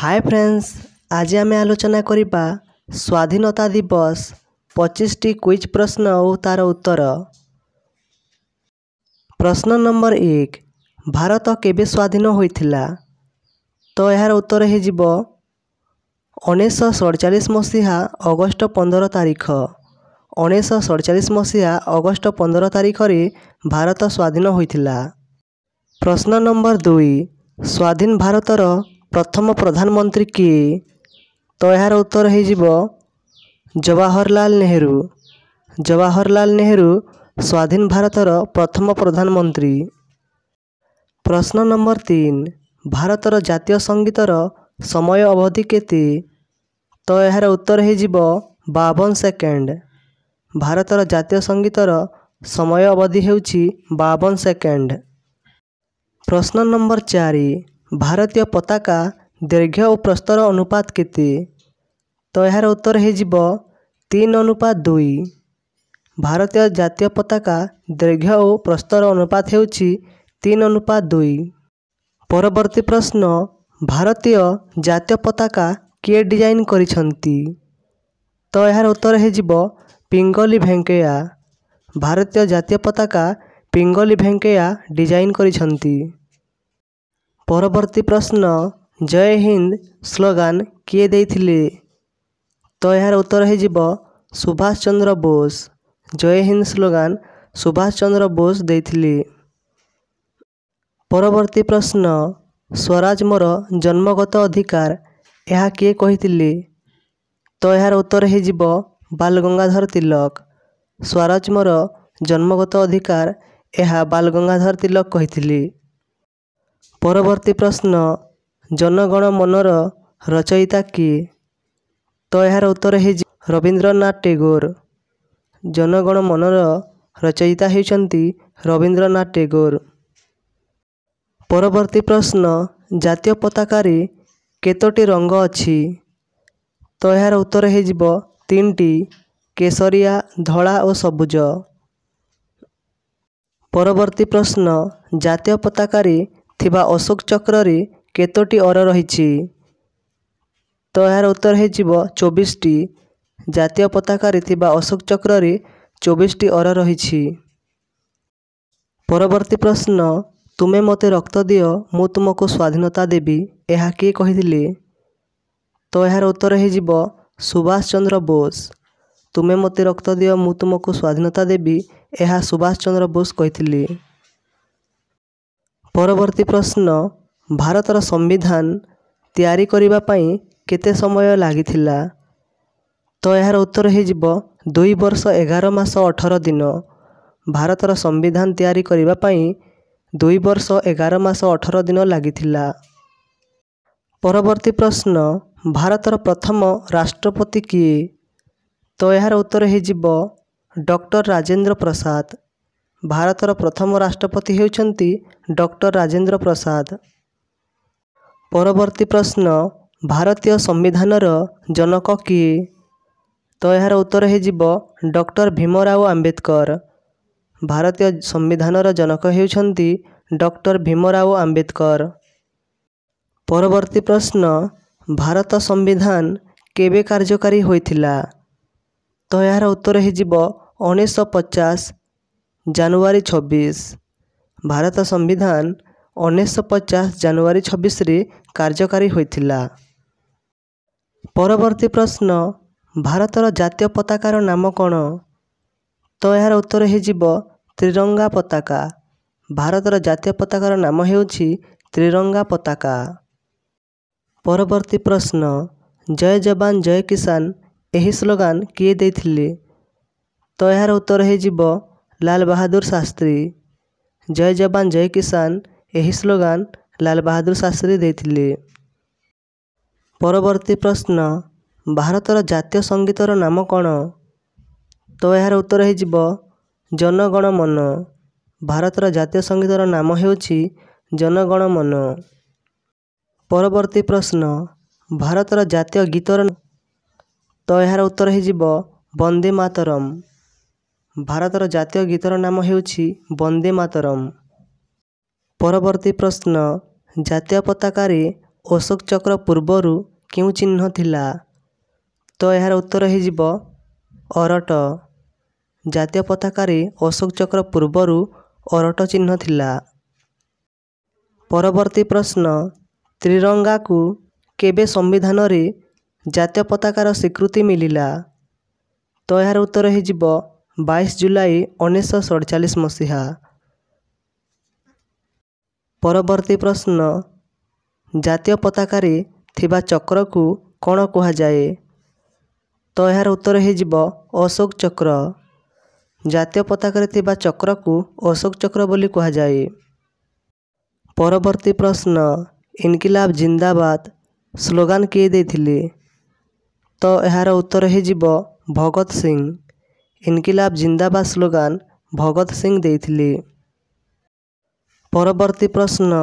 ହାଏ friends ଆଜି ଆମେ ଆଲୋଚନା କରିବା ସ୍ୱାଧୀନତା ଦିବସ ପଚିଶଟି କ୍ୱିଜ୍ ପ୍ରଶ୍ନ ଓ ତା'ର ଉତ୍ତର ପ୍ରଶ୍ନ ନମ୍ବର ଏକ ଭାରତ କେବେ ସ୍ୱାଧୀନ ହୋଇଥିଲା ତ ଏହାର ଉତ୍ତର ହୋଇଯିବ ଉଣେଇଶହ ସଡ଼ଚାଳିଶ ମସିହା ଅଗଷ୍ଟ ପନ୍ଦର ତାରିଖ ଉଣେଇଶହ ସଡ଼ଚାଳିଶ ମସିହା ଅଗଷ୍ଟ ପନ୍ଦର ତାରିଖରେ ଭାରତ ସ୍ୱାଧୀନ ହୋଇଥିଲା ପ୍ରଶ୍ନ ନମ୍ବର ଦୁଇ ସ୍ୱାଧୀନ ଭାରତର ପ୍ରଥମ ପ୍ରଧାନମନ୍ତ୍ରୀ କିଏ ତ ଏହାର ଉତ୍ତର ହୋଇଯିବ ଜବାହରଲାଲ ନେହେରୁ ଜବାହରଲାଲ ନେହେରୁ ସ୍ୱାଧୀନ ଭାରତର ପ୍ରଥମ ପ୍ରଧାନମନ୍ତ୍ରୀ ପ୍ରଶ୍ନ ନମ୍ବର ତିନି ଭାରତର ଜାତୀୟ ସଙ୍ଗୀତର ସମୟ ଅବଧି କେତେ ତ ଏହାର ଉତ୍ତର ହୋଇଯିବ ବାବନ ସେକେଣ୍ଡ ଭାରତର ଜାତୀୟ ସଙ୍ଗୀତର ସମୟ ଅବଧି ହେଉଛି ବାବନ ସେକେଣ୍ଡ ପ୍ରଶ୍ନ ନମ୍ବର ଚାରି ଭାରତୀୟ ପତାକା ଦୈର୍ଘ୍ୟ ଓ ପ୍ରସ୍ତର ଅନୁପାତ କେତେ ତ ଏହାର ଉତ୍ତର ହୋଇଯିବ ତିନି ଅନୁପାତ ଦୁଇ ଭାରତୀୟ ଜାତୀୟ ପତାକା ଦୈର୍ଘ୍ୟ ଓ ପ୍ରସ୍ତର ଅନୁପାତ ହେଉଛି ତିନି ଅନୁପାତ ଦୁଇ ପରବର୍ତ୍ତୀ ପ୍ରଶ୍ନ ଭାରତୀୟ ଜାତୀୟ ପତାକା କିଏ ଡିଜାଇନ୍ କରିଛନ୍ତି ତ ଏହାର ଉତ୍ତର ହୋଇଯିବ ପିଙ୍ଗଲି ଭେଙ୍କୟା ଭାରତୀୟ ଜାତୀୟ ପତାକା ପିଙ୍ଗଲି ଭେଙ୍କୟା ଡିଜାଇନ୍ କରିଛନ୍ତି ପରବର୍ତ୍ତୀ ପ୍ରଶ୍ନ ଜୟ ହିନ୍ଦ ସ୍ଲୋଗାନ କିଏ ଦେଇଥିଲେ ତ ଏହାର ଉତ୍ତର ହୋଇଯିବ ସୁଭାଷ ଚନ୍ଦ୍ର ବୋଷ ଜୟ ହିନ୍ଦ ସ୍ଲୋଗାନ ସୁଭାଷ ଚନ୍ଦ୍ର ବୋଷ ଦେଇଥିଲେ ପରବର୍ତ୍ତୀ ପ୍ରଶ୍ନ ସ୍ୱରାଜ ମୋର ଜନ୍ମଗତ ଅଧିକାର ଏହା କିଏ କହିଥିଲେ ତ ଏହାର ଉତ୍ତର ହୋଇଯିବ ବାଲଗଙ୍ଗାଧର ତିଲକ ସ୍ୱରାଜ ମୋର ଜନ୍ମଗତ ଅଧିକାର ଏହା ବାଲଗଙ୍ଗାଧର ତିଲକ କହିଥିଲେ ପରବର୍ତ୍ତୀ ପ୍ରଶ୍ନ ଜନଗଣ ମନର ରଚୟିତା କିଏ ତ ଏହାର ଉତ୍ତର ହେଉଛି ରବୀନ୍ଦ୍ରନାଥ ଟେଗୋର ଜନଗଣ ମନର ରଚୟିତା ହେଉଛନ୍ତି ରବୀନ୍ଦ୍ରନାଥ ଟେଗୋର ପରବର୍ତ୍ତୀ ପ୍ରଶ୍ନ ଜାତୀୟ ପତାକାରେ କେତୋଟି ରଙ୍ଗ ଅଛି ତ ଏହାର ଉତ୍ତର ହେଇଯିବ ତିନିଟି କେଶରିଆ ଧଳା ଓ ସବୁଜ ପରବର୍ତ୍ତୀ ପ୍ରଶ୍ନ ଜାତୀୟ ପତାକାରେ ଥିବା ଅଶୋକ ଚକ୍ରରେ କେତୋଟି ଅର ରହିଛି ତ ଏହାର ଉତ୍ତର ହୋଇଯିବ ଚବିଶଟି ଜାତୀୟ ପତାକାରେ ଥିବା ଅଶୋକ ଚକ୍ରରେ ଚବିଶଟି ଅର ରହିଛି ପରବର୍ତ୍ତୀ ପ୍ରଶ୍ନ ତୁମେ ମୋତେ ରକ୍ତ ଦିଅ ମୁଁ ତୁମକୁ ସ୍ୱାଧୀନତା ଦେବି ଏହା କିଏ କହିଥିଲେ ତ ଏହାର ଉତ୍ତର ହୋଇଯିବ ସୁଭାଷ ଚନ୍ଦ୍ର ବୋଷ ତୁମେ ମୋତେ ରକ୍ତ ଦିଅ ମୁଁ ତୁମକୁ ସ୍ୱାଧୀନତା ଦେବି ଏହା ସୁଭାଷ ଚନ୍ଦ୍ର ବୋଷ କହିଥିଲେ ପରବର୍ତ୍ତୀ ପ୍ରଶ୍ନ ଭାରତର ସମ୍ବିଧାନ ତିଆରି କରିବା ପାଇଁ କେତେ ସମୟ ଲାଗିଥିଲା ତ ଏହାର ଉତ୍ତର ହୋଇଯିବ ଦୁଇ ବର୍ଷ ଏଗାର ମାସ ଅଠର ଦିନ ଭାରତର ସମ୍ବିଧାନ ତିଆରି କରିବା ପାଇଁ ଦୁଇ ବର୍ଷ ଏଗାର ମାସ ଅଠର ଦିନ ଲାଗିଥିଲା ପରବର୍ତ୍ତୀ ପ୍ରଶ୍ନ ଭାରତର ପ୍ରଥମ ରାଷ୍ଟ୍ରପତି କିଏ ତ ଏହାର ଉତ୍ତର ହୋଇଯିବ ଡକ୍ଟର ରାଜେନ୍ଦ୍ର ପ୍ରସାଦ ଭାରତର ପ୍ରଥମ ରାଷ୍ଟ୍ରପତି ହେଉଛନ୍ତି ଡକ୍ଟର ରାଜେନ୍ଦ୍ର ପ୍ରସାଦ ପରବର୍ତ୍ତୀ ପ୍ରଶ୍ନ ଭାରତୀୟ ସମ୍ବିଧାନର ଜନକ କିଏ ତ ଏହାର ଉତ୍ତର ହୋଇଯିବ ଡକ୍ଟର ଭୀମରାଓ ଆମ୍ବେଦକର ଭାରତୀୟ ସମ୍ବିଧାନର ଜନକ ହେଉଛନ୍ତି ଡକ୍ଟର ଭୀମରାଓ ଆମ୍ବେଦକର ପରବର୍ତ୍ତୀ ପ୍ରଶ୍ନ ଭାରତ ସମ୍ବିଧାନ କେବେ କାର୍ଯ୍ୟକାରୀ ହୋଇଥିଲା ତ ଏହାର ଉତ୍ତର ହୋଇଯିବ ଉଣେଇଶହ ପଚାଶ ଜାନୁଆରୀ ଛବିଶ ଭାରତ ସମ୍ବିଧାନ ଉଣେଇଶହ ପଚାଶ ଜାନୁଆରୀ ଛବିଶରେ କାର୍ଯ୍ୟକାରୀ ହୋଇଥିଲା ପରବର୍ତ୍ତୀ ପ୍ରଶ୍ନ ଭାରତର ଜାତୀୟ ପତାକାର ନାମ କ'ଣ ତ ଏହାର ଉତ୍ତର ହୋଇଯିବ ତ୍ରିରଙ୍ଗା ପତାକା ଭାରତର ଜାତୀୟ ପତାକାର ନାମ ହେଉଛି ତ୍ରିରଙ୍ଗା ପତାକା ପରବର୍ତ୍ତୀ ପ୍ରଶ୍ନ ଜୟ ଯବାନ ଜୟ କିଷାନ ଏହି ସ୍ଲୋଗାନ କିଏ ଦେଇଥିଲେ ତ ଏହାର ଉତ୍ତର ହୋଇଯିବ ଲାଲ ବାହାଦୁର ଶାସ୍ତ୍ରୀ ଜୟ ଯବାନ ଜୟ କିଷାନ ଏହି ସ୍ଲୋଗାନ ଲାଲ ବାହାଦୁର ଶାସ୍ତ୍ରୀ ଦେଇଥିଲେ ପରବର୍ତ୍ତୀ ପ୍ରଶ୍ନ ଭାରତର ଜାତୀୟ ସଙ୍ଗୀତର ନାମ କ'ଣ ତ ଏହାର ଉତ୍ତର ହେଇଯିବ ଜନଗଣ ମନ ଭାରତର ଜାତୀୟ ସଙ୍ଗୀତର ନାମ ହେଉଛି ଜନଗଣ ମନ ପରବର୍ତ୍ତୀ ପ୍ରଶ୍ନ ଭାରତର ଜାତୀୟ ଗୀତର ତ ଏହାର ଉତ୍ତର ହେଇଯିବ ବନ୍ଦେ ମାତରମ୍ ଭାରତର ଜାତୀୟ ଗୀତର ନାମ ହେଉଛି ବନ୍ଦେ ମାତରମ୍ ପରବର୍ତ୍ତୀ ପ୍ରଶ୍ନ ଜାତୀୟ ପତାକାରେ ଅଶୋକ ଚକ୍ର ପୂର୍ବରୁ କେଉଁ ଚିହ୍ନ ଥିଲା ତ ଏହାର ଉତ୍ତର ହେଇଯିବ ଅରଟ ଜାତୀୟ ପତାକାରେ ଅଶୋକ ଚକ୍ର ପୂର୍ବରୁ ଅରଟ ଚିହ୍ନ ଥିଲା ପରବର୍ତ୍ତୀ ପ୍ରଶ୍ନ ତ୍ରିରଙ୍ଗାକୁ କେବେ ସମ୍ବିଧାନରେ ଜାତୀୟ ପତାକାର ସ୍ୱୀକୃତି ମିଳିଲା ତ ଏହାର ଉତ୍ତର ହେଇଯିବ ବାଇଶ ଜୁଲାଇ ଉଣେଇଶହ ସଡ଼ଚାଳିଶ ମସିହା ପରବର୍ତ୍ତୀ ପ୍ରଶ୍ନ ଜାତୀୟ ପତାକାରେ ଥିବା ଚକ୍ରକୁ କ'ଣ କୁହାଯାଏ ତ ଏହାର ଉତ୍ତର ହୋଇଯିବ ଅଶୋକ ଚକ୍ର ଜାତୀୟ ପତାକାରେ ଥିବା ଚକ୍ରକୁ ଅଶୋକ ଚକ୍ର ବୋଲି କୁହାଯାଏ ପରବର୍ତ୍ତୀ ପ୍ରଶ୍ନ ଇନକିଲାବ ଜିନ୍ଦାବାଦ ସ୍ଲୋଗାନ୍ କିଏ ଦେଇଥିଲେ ତ ଏହାର ଉତ୍ତର ହୋଇଯିବ ଭଗତ ସିଂ ଇନକିଲାବ ଜିନ୍ଦାବା ସ୍ଲୋଗାନ ଭଗତ ସିଂ ଦେଇଥିଲେ ପରବର୍ତ୍ତୀ ପ୍ରଶ୍ନ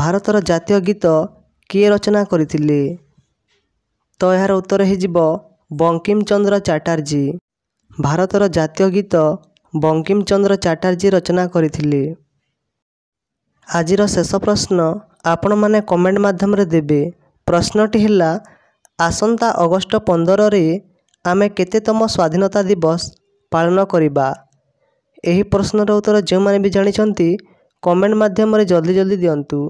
ଭାରତର ଜାତୀୟ ଗୀତ କିଏ ରଚନା କରିଥିଲେ ତ ଏହାର ଉତ୍ତର ହୋଇଯିବ ବଙ୍କିମଚନ୍ଦ୍ର ଚାଟାର୍ଜୀ ଭାରତର ଜାତୀୟ ଗୀତ ବଙ୍କିମଚନ୍ଦ୍ର ଚାଟାର୍ଜୀ ରଚନା କରିଥିଲେ ଆଜିର ଶେଷ ପ୍ରଶ୍ନ ଆପଣମାନେ କମେଣ୍ଟ ମାଧ୍ୟମରେ ଦେବେ ପ୍ରଶ୍ନଟି ହେଲା ଆସନ୍ତା ଅଗଷ୍ଟ ପନ୍ଦରରେ ଆମେ କେତେତମ ସ୍ୱାଧୀନତା ଦିବସ ପାଳନ କରିବା ଏହି ପ୍ରଶ୍ନର ଉତ୍ତର ଯେଉଁମାନେ ବି ଜାଣିଛନ୍ତି କମେଣ୍ଟ ମାଧ୍ୟମରେ ଜଲ୍ଦି ଜଲ୍ଦି ଦିଅନ୍ତୁ